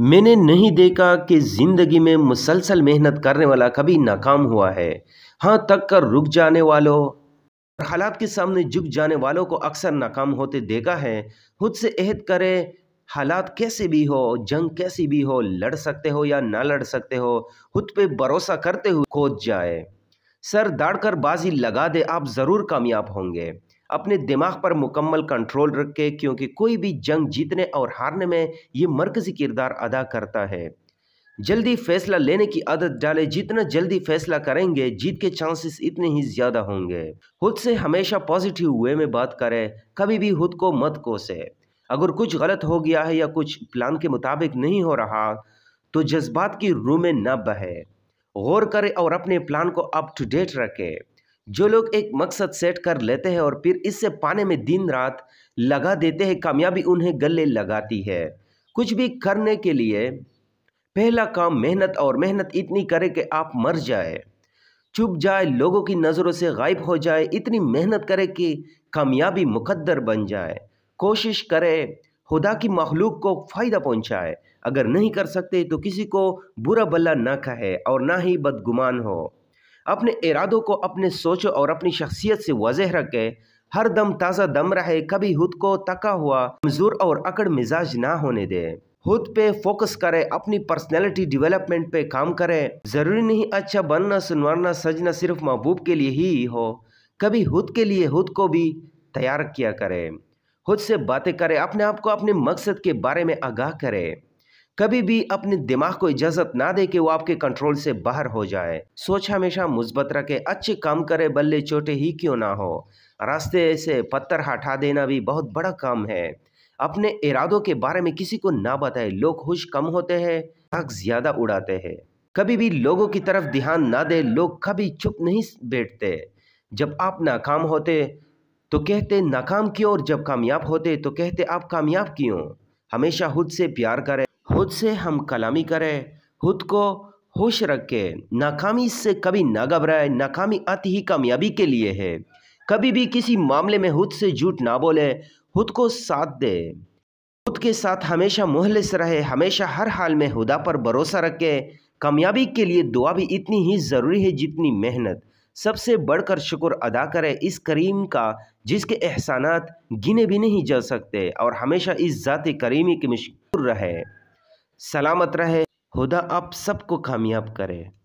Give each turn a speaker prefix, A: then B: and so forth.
A: मैंने नहीं देखा कि ज़िंदगी में मुसलसल मेहनत करने वाला कभी नाकाम हुआ है हाँ तक कर रुक जाने वालों और हालात के सामने झुक जाने वालों को अक्सर नाकाम होते देखा है खुद से अहद करें हालात कैसे भी हो जंग कैसी भी हो लड़ सकते हो या ना लड़ सकते हो खुद पे भरोसा करते हुए खोद जाए सर दाड़ कर बाजी लगा दे आप ज़रूर कामयाब होंगे अपने दिमाग पर मुकम्मल कंट्रोल रखे क्योंकि कोई भी जंग जीतने और हारने में ये मरकज़ी किरदार अदा करता है जल्दी फैसला लेने की आदत डाले जितना जल्दी फैसला करेंगे जीत के चांसेस इतने ही ज़्यादा होंगे खुद से हमेशा पॉजिटिव वे में बात करें कभी भी खुद को मत कोसे अगर कुछ गलत हो गया है या कुछ प्लान के मुताबिक नहीं हो रहा तो जज्बात की रूह में न बहे गौर करें और अपने प्लान को अप टू डेट रखें जो लोग एक मकसद सेट कर लेते हैं और फिर इससे पाने में दिन रात लगा देते हैं कामयाबी उन्हें गले लगाती है कुछ भी करने के लिए पहला काम मेहनत और मेहनत इतनी करें कि आप मर जाए चुप जाए लोगों की नज़रों से गायब हो जाए इतनी मेहनत करे कि कामयाबी मुकद्दर बन जाए कोशिश करे खुदा की मखलूक को फ़ायदा पहुंचाए अगर नहीं कर सकते तो किसी को बुरा भला ना कहे और ना ही बदगुमान हो अपने इरादों को अपने सोच और अपनी शख्सियत से वाजह रखे हर दम ताज़ा दम रहे कभी खुद को तका हुआ कमज़ोर और अकड़ मिजाज ना होने दे खुद पे फोकस करें अपनी पर्सनैलिटी डेवलपमेंट पे काम करें ज़रूरी नहीं अच्छा बनना सुनवाना सजना सिर्फ महबूब के लिए ही हो कभी खुद के लिए खुद को भी तैयार किया करें खुद से बातें करें अपने आप को अपने मकसद के बारे में आगाह करें कभी भी अपने दिमाग को इजाजत ना दे कि वो आपके कंट्रोल से बाहर हो जाए सोच हमेशा मुस्बत रखे अच्छे काम करे बल्ले चोटे ही क्यों ना हो रास्ते से पत्थर हटा देना भी बहुत बड़ा काम है अपने इरादों के बारे में किसी को ना बताए लोग खुश कम होते हैं हक ज्यादा उड़ाते हैं कभी भी लोगों की तरफ ध्यान ना दे लोग कभी चुप नहीं बैठते जब आप नाकाम होते तो कहते नाकाम क्यों और जब कामयाब होते तो कहते आप कामयाब क्यों हमेशा खुद से प्यार करें खुद से हम कलामी करें खुद को खुश रखें नाकामी से कभी ना घबराए नाकामी आती ही कामयाबी के लिए है कभी भी किसी मामले में खुद से झूठ ना बोले खुद को साथ दे खुद के साथ हमेशा मुहलिस रहे हमेशा हर हाल में खुदा पर भरोसा रखे कामयाबी के लिए दुआ भी इतनी ही ज़रूरी है जितनी मेहनत सबसे बढ़कर शुक्र अदा करें इस करीम का जिसके एहसानात गिने भी नहीं जा सकते और हमेशा इस ज़ात करीमी के मशहूर रहे सलामत रहे खुदा आप सबको कामयाब करे